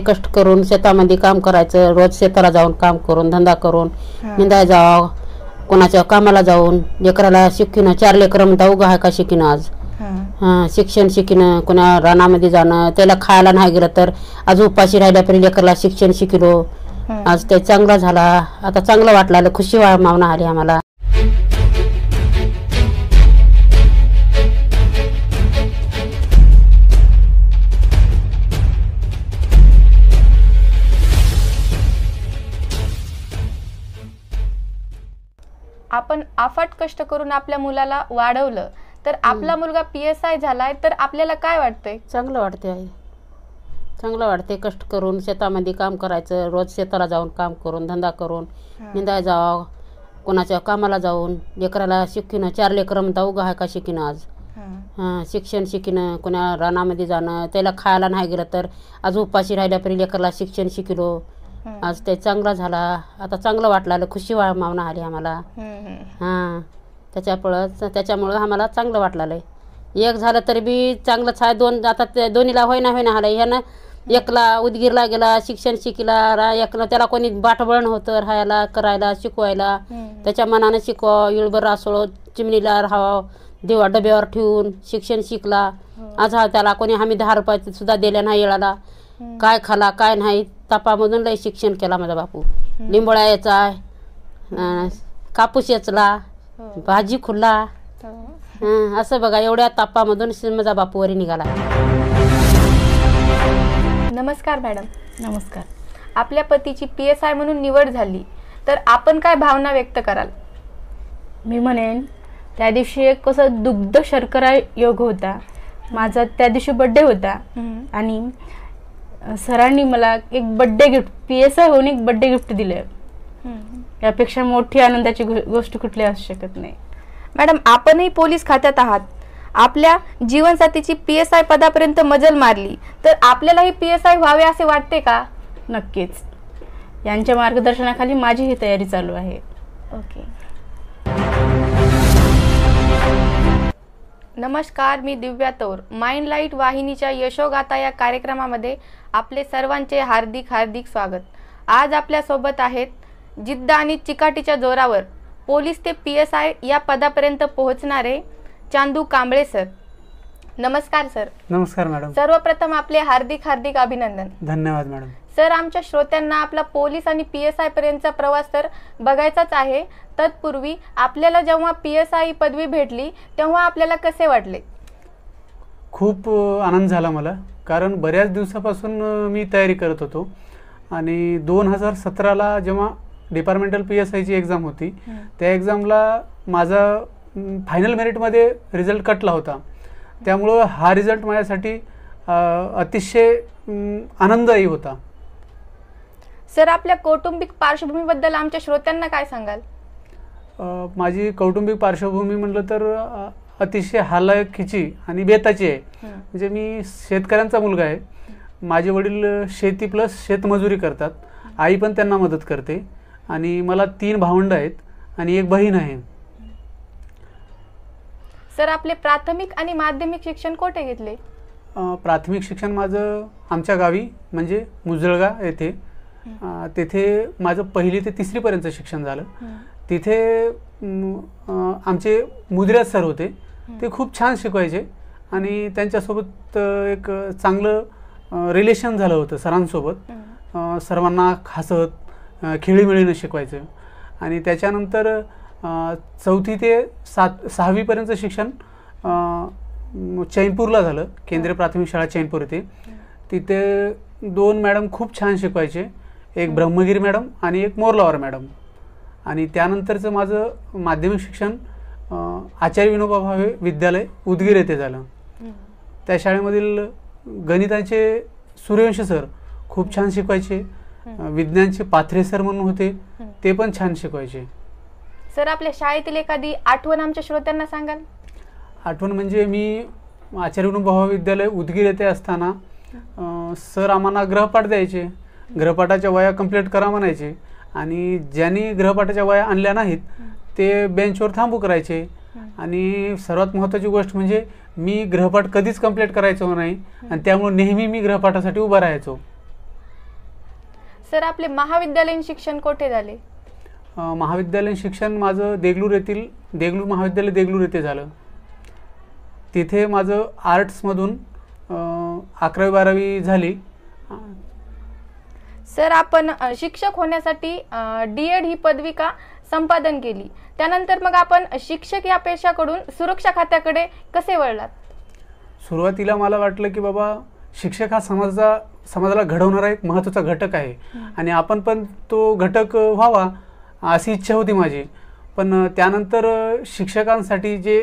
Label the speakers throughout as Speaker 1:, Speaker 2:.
Speaker 1: ते कष्ट करून शेतामध्ये काम करायचं रोज शेताला जाऊन काम करून धंदा करून निंदा जाव कोणाच्या कामाला जाऊन लेकराला शिकिन चार लेकर म्हणता उगा आहे का शिकिन आज हां शिक्षण शिकिन कोणा रानामध्ये जाणं त्याला खायला नाही गेलं तर आज उपाशी राहिल्यापरी लेकरला शिक्षण शिकिलो आज ते चांगला झाला आता चांगलं वाटलं आलं खुशी मावना आली आम्हाला
Speaker 2: आफाट कष्ट करून आपल्या मुलाला वाढवलं तर आपला मुलगा पी एस आय झालाय तर आपल्याला काय वाटतंय चांगलं वाटते आई चांगलं वाटते कष्ट
Speaker 1: करून शेतामध्ये काम करायचं रोज शेताला जाऊन काम करून धंदा करून निंदा जावा कोणाच्या कामाला जाऊन लेकराला शिकिन चार लेकरं उगा आहे का शिकिनं आज हां शिक्षण शिकिन कोणा रानामध्ये जाणं त्याला खायला नाही गेलं तर आज उपाशी राहिल्यापरी लेकराला शिक्षण शिकलो आज ते चांगला झाला आता चांगलं वाटलं खुशी वा मावना आली आम्हाला हां त्याच्यामुळं त्याच्यामुळं आम्हाला चांगलं वाटलं एक झालं तरी बी चांगलंच आहे दोन आता ते दोन्हीला होईना होईना आलं ह्यानं एकला उदगीरला गेला शिक्षण शिकला रा एकला त्याला कोणी बाटबळण होतं राहायला करायला शिकवायला त्याच्या मनानं शिकवा इळभर रासोळ चिमणीला राहावं देवा डब्यावर ठेवून शिक्षण शिकला हो. आज हा त्याला कोणी हमी दहा रुपयाचे सुद्धा दिल्या नाही येळाला काय खाला काय नाही तापामधून लय शिक्षण केला माझा बापू लिंबोळा याचा कापूस याचला हो. भाजी खुल्ला हो. असं बघा एवढ्या तापामधून माझा बापू वरी निघाला
Speaker 2: नमस्कार मॅडम नमस्कार आपल्या पतीची पी एस आय म्हणून निवड झाली तर आपण काय भावना व्यक्त कराल मी म्हणेन त्या दिवशी एक कसं दुग्ध शर्करा योग होता माझा त्या दिवशी बड्डे होता आणि सरांनी मला एक birthday gift P S I होऊन एक बड्डे गिफ्ट दिले यापेक्षा मोठी आनंदाची गोष्ट कुठली असू शकत नाही मॅडम आपणही पोलीस खात्यात आहात आपल्या जीवनसाथीची पी एस आय पदापर्यंत मजल मारली तर आपल्यालाही पी एस आय व्हावे असे वाटते का नक्कीच यांच्या मार्गदर्शनाखाली माझी ही तयारी चालू आहे ओके नमस्कार मी दिव्या तोर माइंड लाईट वाहिनीच्या यशोगाथा या कार्यक्रमामध्ये आपले सर्वांचे हार्दिक हार्दिक स्वागत आज आपल्यासोबत आहेत जिद्द आणि चिकाटीच्या जोरावर पोलीस ते पी एस आय या पदापर्यंत पोहोचणारे चांदू कांबळे सर नमस्कार सर
Speaker 3: नमस्कार मॅडम
Speaker 2: सर्वप्रथम आपले हार्दिक हार्दिक अभिनंदन धन्यवाद मॅडम सर आमच्या श्रोत्यांना आपला पोलीस आणि पी एस आयपर्यंतचा पर्यंतचा प्रवास तर बघायचाच आहे तत्पूर्वी आपल्याला जेव्हा पी एस आय पदवी भेटली तेव्हा आपल्याला कसे वाटले
Speaker 3: खूप आनंद झाला मला कारण बऱ्याच दिवसापासून मी तयारी करत होतो आणि दोन हजार सतराला जेव्हा डिपार्टमेंटल पी एस आयची एक्झाम होती त्या एक्झामला माझा फायनल मेरिटमध्ये रिझल्ट कटला होता त्यामुळं हा रिझल्ट माझ्यासाठी अतिशय आनंददायी होता
Speaker 2: सर आपल्या कौटुंबिक पार्श्वभूमीबद्दल आमच्या श्रोत्यांना काय सांगाल
Speaker 3: माझी कौटुंबिक पार्श्वभूमी म्हटलं तर अतिशय हालाखीची आणि बेताची आहे म्हणजे मी शेतकऱ्यांचा मुलगा आहे माझे वडील शेती प्लस शेतमजुरी करतात आई पण त्यांना मदत करते आणि मला तीन भावंड आहेत आणि एक बहीण आहे
Speaker 2: सर आपले प्राथमिक आणि माध्यमिक शिक्षण कोठे घेतले
Speaker 3: प्राथमिक शिक्षण माझं आमच्या गावी म्हणजे मुजळगा येथे तेथे माझं पहिली ते तिसरीपर्यंत शिक्षण झालं तिथे आमचे मुद्र्यात सर होते ते खूप छान शिकवायचे आणि त्यांच्यासोबत एक चांगलं रिलेशन झालं होतं सरांसोबत सर्वांना हसत खेळीमेळीनं शिकवायचं आणि त्याच्यानंतर चौथी ते सात सहावीपर्यंतचं शिक्षण चैनपूरला झालं केंद्रीय प्राथमिक शाळा चैनपूर येथे तिथे दोन मॅडम खूप छान शिकवायचे एक ब्रह्मगिरी मॅडम आणि एक मोरलावर मॅडम आणि त्यानंतरचं माझं माध्यमिक शिक्षण आचार्य विनोबा भावे विद्यालय उदगीर येथे झालं त्या शाळेमधील गणिताचे सूर्यवंश सर खूप छान शिकवायचे विज्ञानचे पाथरे सर म्हणून होते ते पण छान शिकवायचे
Speaker 2: सर आपल्या शाळेतील एखादी आठवण आमच्या श्रोत्यांना सांगाल
Speaker 3: आठवण म्हणजे मी आचार्य विनोबा भावे विद्यालय उदगीर येथे असताना सर आम्हाला ग्रहपाठ द्यायचे ग्रहपाठाच्या वया कम्प्लीट करा म्हणायचे आणि ज्यांनी ग्रहपाठाच्या वया आणल्या नाहीत ते बेंचवर थांबू करायचे आणि सर्वात महत्त्वाची गोष्ट म्हणजे मी ग्रहपाठ कधीच कम्प्लीट करायचो नाही आणि त्यामुळे नेहमी मी ग्रहपाठासाठी उभा राहायचो
Speaker 2: सर आपले महाविद्यालयीन शिक्षण कोठे झाले
Speaker 3: महाविद्यालयीन शिक्षण माझं देगलूर येथील देगलूर महाविद्यालय देगलूर येथे झालं तिथे माझं आर्ट्समधून अकरावी बारावी झाली
Speaker 2: सर आपण शिक्षक होण्यासाठी डी एड ही पदवी का संपादन केली त्यानंतर मग आपण शिक्षक या पेशाकडून सुरक्षा खात्याकडे कसे वळलात
Speaker 3: सुरुवातीला मला वाटलं की बाबा शिक्षक हा समाजा समाजाला घडवणारा एक महत्त्वाचा घटक आहे आणि आपण पण तो घटक व्हावा अशी इच्छा होती माझी पण त्यानंतर शिक्षकांसाठी जे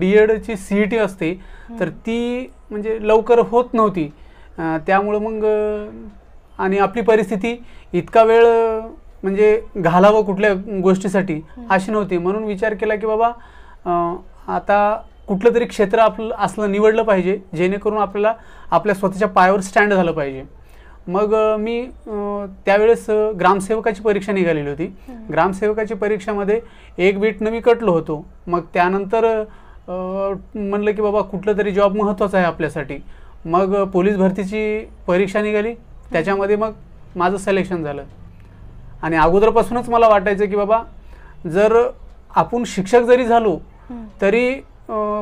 Speaker 3: डी एडची सी ई टी असते तर ती म्हणजे लवकर होत नव्हती त्यामुळं मग आणि आपली परिस्थिती इतका वेळ म्हणजे घालावं कुठल्या गोष्टीसाठी अशी नव्हती म्हणून विचार केला की बाबा आता कुठलं तरी क्षेत्र आपलं असलं निवडलं पाहिजे जेणेकरून आपल्याला आपल्या स्वतःच्या पायावर स्टँड झालं पाहिजे मग मी त्यावेळेस ग्रामसेवकाची परीक्षा निघालेली होती ग्रामसेवकाची परीक्षामध्ये एक बीटनं मी कटलो होतो मग त्यानंतर म्हणलं की बाबा कुठलं तरी जॉब महत्त्वाचा आहे आपल्यासाठी मग पोलीस भरतीची परीक्षा निघाली त्याच्यामध्ये मग माझं सिलेक्शन झालं आणि अगोदरपासूनच मला वाटायचं की बाबा जर आपण शिक्षक जरी झालो तरी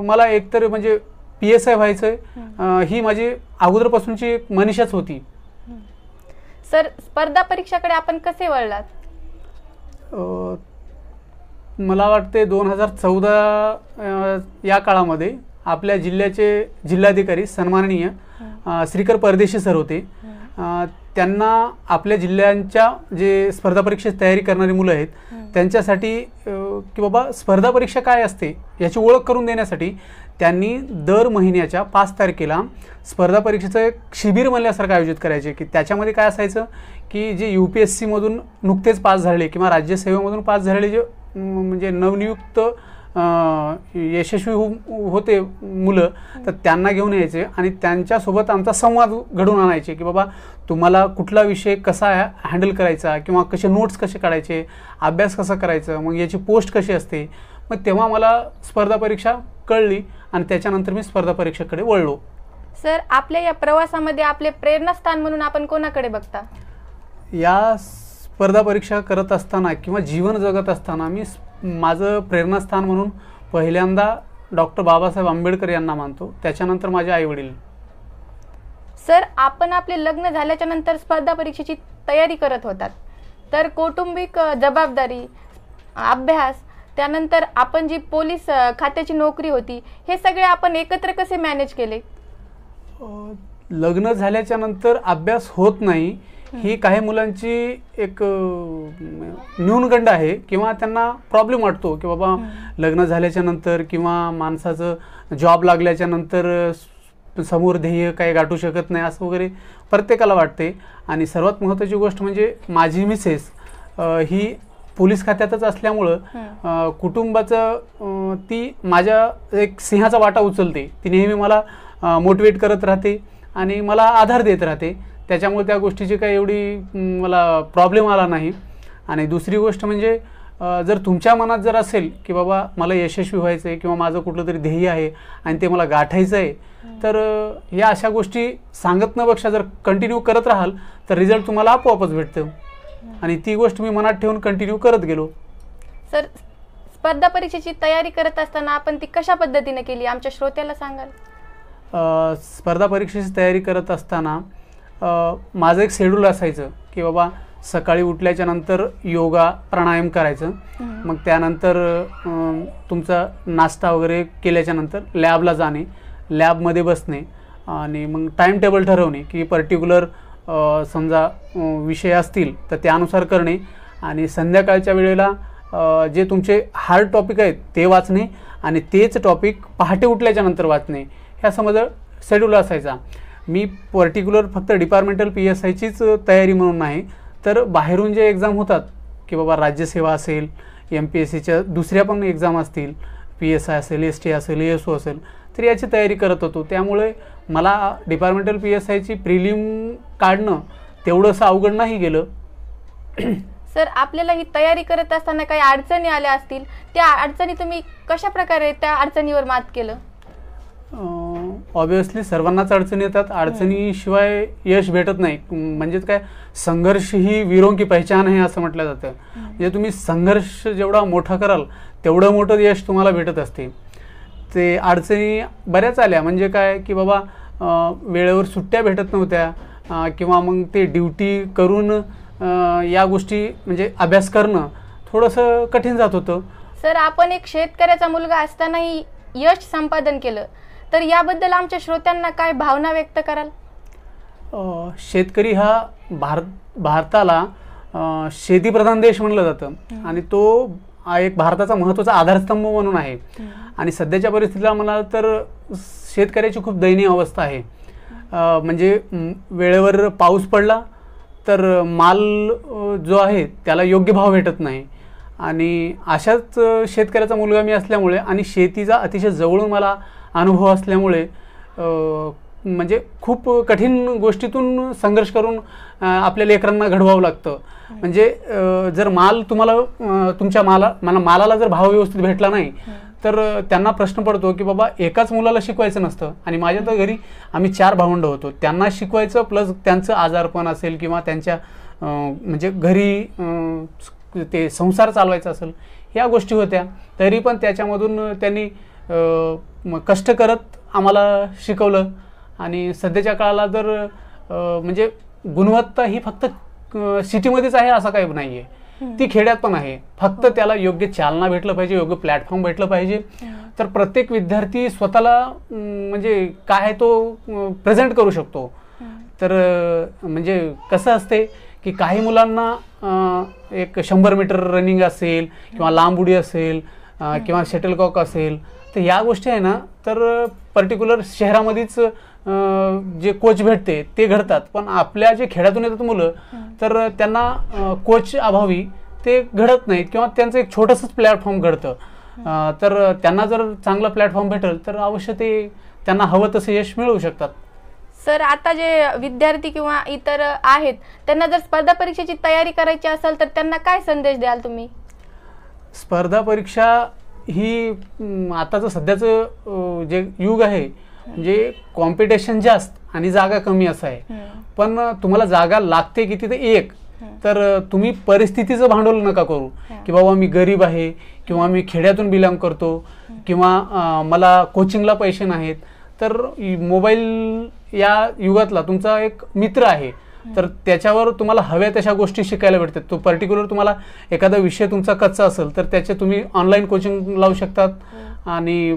Speaker 3: मला एकतर म्हणजे पी एस आय व्हायचंय ही माझी अगोदरपासूनची एक मनीषाच होती
Speaker 2: सर स्पर्धा परीक्षाकडे आपण कसे वळलात
Speaker 3: मला वाटते दोन हजार चौदा या काळामध्ये आपल्या जिल्ह्याचे जिल्हाधिकारी सन्माननीय श्रीकर परदेशी सर होते त्यांना आपल्या जिल्ह्यांच्या जे स्पर्धा परीक्षेची तयारी करणारी मुलं आहेत त्यांच्यासाठी की बाबा स्पर्धा परीक्षा काय असते याची ओळख करून देण्यासाठी त्यांनी दर महिन्याच्या पाच तारखेला स्पर्धा परीक्षेचं एक शिबिर म्हणल्यासारखं आयोजित करायचे की त्याच्यामध्ये काय असायचं की जे यू पी एस सीमधून नुकतेच पास झालेले किंवा राज्यसेवेमधून पास झालेले जे म्हणजे नवनियुक्त यशस्वी हो-, होते मुलं तर त्यांना घेऊन यायचे आणि त्यांच्यासोबत आमचा संवाद घडवून आणायचे की बाबा तुम्हाला कुठला विषय कसा हँडल करायचा किंवा कसे नोट्स कसे काढायचे अभ्यास कसा करायचा मग याची पोस्ट कशी असते मग तेव्हा मला स्पर्धा परीक्षा कळली आणि त्याच्यानंतर मी स्पर्धा परीक्षेकडे वळलो
Speaker 2: सर आपल्या या प्रवासामध्ये आपले प्रेरणास्थान म्हणून आपण कोणाकडे बघता
Speaker 3: या स्पर्धा परीक्षा करत असताना किंवा जीवन जगत असताना मी माझं प्रेरणास्थान म्हणून पहिल्यांदा डॉक्टर बाबासाहेब आंबेडकर यांना मानतो त्याच्यानंतर माझे आई वडील
Speaker 2: सर आपण आपले लग्न झाल्याच्या नंतर स्पर्धा परीक्षेची तयारी करत होतात तर कौटुंबिक जबाबदारी अभ्यास त्यानंतर आपण जी पोलीस खात्याची नोकरी होती हे सगळे आपण एकत्र कसे मॅनेज केले
Speaker 3: लग्न झाल्याच्या नंतर अभ्यास होत नाही ही काही मुलांची एक न्यूनगंड आहे किंवा त्यांना प्रॉब्लेम वाटतो की बाबा लग्न झाल्याच्या नंतर किंवा माणसाचं जॉब लागल्याच्या नंतर समोर ध्येय काही गाठू शकत नाही असं वगैरे प्रत्येकाला वाटते आणि सर्वात महत्त्वाची गोष्ट म्हणजे माझी मिसेस ही पोलीस खात्यातच असल्यामुळं कुटुंबाचं ती माझ्या एक सिंहाचा वाटा उचलते ती नेहमी मला मोटिवेट करत राहते आणि मला आधार देत राहते त्याच्यामुळे त्या गोष्टीची काही एवढी मला प्रॉब्लेम आला नाही आणि दुसरी गोष्ट म्हणजे जर तुमच्या मनात जर असेल की बाबा मला यशस्वी व्हायचं आहे किंवा माझं कुठलं तरी ध्येय आहे आणि ते मला गाठायचं आहे तर या अशा गोष्टी सांगत न बक्षा जर कंटिन्यू करत राहाल तर रिझल्ट तुम्हाला आपोआपच भेटतं आणि ती गोष्ट मी मनात ठेवून कंटिन्यू करत गेलो
Speaker 2: सर स्पर्धा परीक्षेची तयारी करत असताना आपण ती कशा पद्धतीने केली आमच्या श्रोत्याला
Speaker 3: सांगाल स्पर्धा परीक्षेची तयारी करत असताना माझं एक शेड्यूल असायचं की बाबा सकाळी उठल्याच्या नंतर योगा प्राणायाम करायचं मग त्यानंतर तुमचा नाश्ता वगैरे केल्याच्या नंतर लॅबला जाणे लॅबमध्ये बसणे आणि मग टाइम टेबल ठरवणे की पर्टिक्युलर समजा विषय असतील तर त्यानुसार करणे आणि संध्याकाळच्या वेळेला जे तुमचे हार्ड टॉपिक आहेत ते वाचणे आणि तेच टॉपिक पहाटे उठल्याच्या नंतर वाचणे ह्या समज शेड्यूल असायचा मी पर्टिक्युलर फक्त डिपार्टमेंटल पी एस आयचीच तयारी म्हणून नाही तर बाहेरून जे एक्झाम होतात की बाबा राज्यसेवा असेल एम पी एस सीच्या दुसऱ्या पण एक्झाम असतील पी एस आय असेल एस टी असेल एस ओ असेल तर याची तयारी करत होतो त्यामुळे मला डिपार्टमेंटल पी एस आयची प्रिलिम काढणं तेवढंसं अवघड नाही गेलं
Speaker 2: सर आपल्याला ही तयारी करत असताना काही अडचणी आल्या असतील त्या अडचणी तुम्ही कशा प्रकारे त्या अडचणीवर मात केलं
Speaker 3: ऑब्विसली सर्वांनाच अडचणी येतात अडचणीशिवाय यश भेटत नाही म्हणजेच काय संघर्ष ही विरोंकी पहिचान आहे असं म्हटलं जातं म्हणजे तुम्ही संघर्ष जेवढा मोठा कराल तेवढं मोठं यश तुम्हाला भेटत असते ते अडचणी बऱ्याच आल्या म्हणजे काय की बाबा वेळेवर सुट्ट्या भेटत नव्हत्या किंवा मग ते ड्युटी करून या गोष्टी म्हणजे अभ्यास करणं थोडंसं कठीण जात होतं
Speaker 2: सर आपण एक शेतकऱ्याचा मुलगा असतानाही यश संपादन केलं तर याबद्दल आमच्या श्रोत्यांना काय भावना व्यक्त कराल
Speaker 3: शेतकरी हा भारत भारताला शेतीप्रधान देश म्हणलं जातं आणि तो एक भारताचा महत्त्वाचा आधारस्तंभ म्हणून आहे आणि सध्याच्या परिस्थितीला म्हणाल तर शेतकऱ्याची खूप दयनीय अवस्था आहे म्हणजे वेळेवर पाऊस पडला तर माल जो आहे त्याला योग्य भाव भेटत नाही आणि अशाच शेतकऱ्याचा मुलगा मी असल्यामुळे आणि शेतीचा अतिशय जवळून मला अनुभव असल्यामुळे म्हणजे खूप कठीण गोष्टीतून संघर्ष करून आपल्या लेकरांना घडवावं लागतं म्हणजे जर माल तुम्हाला तुमच्या माला मला मालाला जर भाव व्यवस्थित भेटला नाही तर त्यांना प्रश्न पडतो की बाबा एकाच मुलाला शिकवायचं नसतं आणि माझ्या तर घरी आम्ही चार भावंड होतो त्यांना शिकवायचं प्लस त्यांचं आजारपण असेल किंवा त्यांच्या म्हणजे घरी ते संसार चालवायचा असेल ह्या गोष्टी होत्या तरी पण त्याच्यामधून त्यांनी कष्ट करत आम्हाला शिकवलं आणि सध्याच्या काळाला जर म्हणजे गुणवत्ता ही फक्त सिटीमध्येच आहे असं काही नाही आहे ती खेड्यात पण आहे फक्त हो. त्याला योग्य चालना भेटलं पाहिजे योग्य प्लॅटफॉर्म भेटलं पाहिजे तर प्रत्येक विद्यार्थी स्वतःला म्हणजे काय आहे तो प्रेझेंट करू शकतो तर म्हणजे कसं असते की काही मुलांना एक शंभर मीटर रनिंग असेल किंवा लांब उडी असेल किंवा शटलकॉक असेल तर या गोष्टी आहे ना तर पर्टिक्युलर शहरामध्येच जे कोच भेटते ते घडतात पण आपल्या जे खेड्यातून येतात मुलं तर त्यांना कोच अभावी ते घडत नाहीत किंवा त्यांचं एक छोटंसंच प्लॅटफॉर्म घडतं तर त्यांना जर चांगलं प्लॅटफॉर्म भेटेल तर अवश्य ते त्यांना हवं तसं यश मिळवू शकतात
Speaker 2: सर आता जे विद्यार्थी किंवा इतर आहेत त्यांना जर स्पर्धा परीक्षेची तयारी करायची असेल तर त्यांना काय संदेश द्याल तुम्ही
Speaker 3: स्पर्धा परीक्षा ही आताचं सध्याचं जे युग आहे म्हणजे कॉम्पिटिशन जास्त आणि जागा कमी असं आहे पण तुम्हाला जागा लागते किती तर एक तर तुम्ही परिस्थितीचं भांडवल नका करू की बाबा मी गरीब आहे किंवा मी खेड्यातून बिलॉंग करतो किंवा मला कोचिंगला पैसे नाहीत तर मोबाईल या युगातला तुमचा एक मित्र आहे तर त्याच्यावर तुम्हाला हव्या तशा गोष्टी शिकायला भेटतात तो पर्टिक्युलर तुम्हाला एखादा विषय तुमचा कच्चा असेल तर त्याचे तुम्ही ऑनलाईन कोचिंग लावू शकतात हो. आणि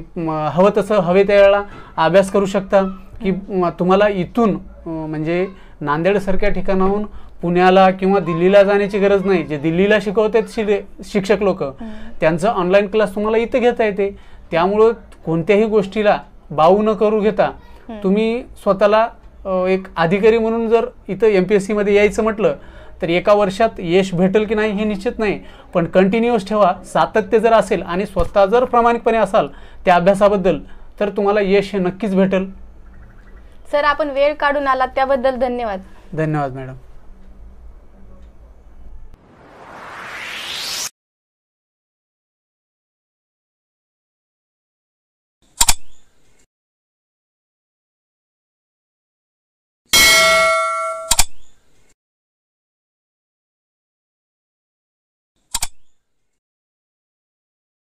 Speaker 3: हवं तसं हवे त्या वेळेला अभ्यास करू शकता की तुम्हाला इथून म्हणजे नांदेडसारख्या ठिकाणाहून पुण्याला किंवा दिल्लीला जाण्याची गरज नाही जे दिल्लीला शिकवतात शिक्षक लोक त्यांचा ऑनलाईन क्लास तुम्हाला इथं घेता येते त्यामुळं कोणत्याही गोष्टीला बाऊ न करू घेता तुम्ही स्वतःला एक अधिकारी म्हणून जर इथं एम पी एस सीमध्ये यायचं म्हटलं तर एका वर्षात यश भेटेल की नाही हे निश्चित नाही पण कंटिन्युअस ठेवा सातत्य जर असेल आणि स्वतः जर प्रामाणिकपणे असाल त्या अभ्यासाबद्दल तर तुम्हाला यश हे नक्कीच भेटेल
Speaker 2: सर आपण वेळ काढून आलात त्याबद्दल धन्यवाद
Speaker 3: धन्यवाद मॅडम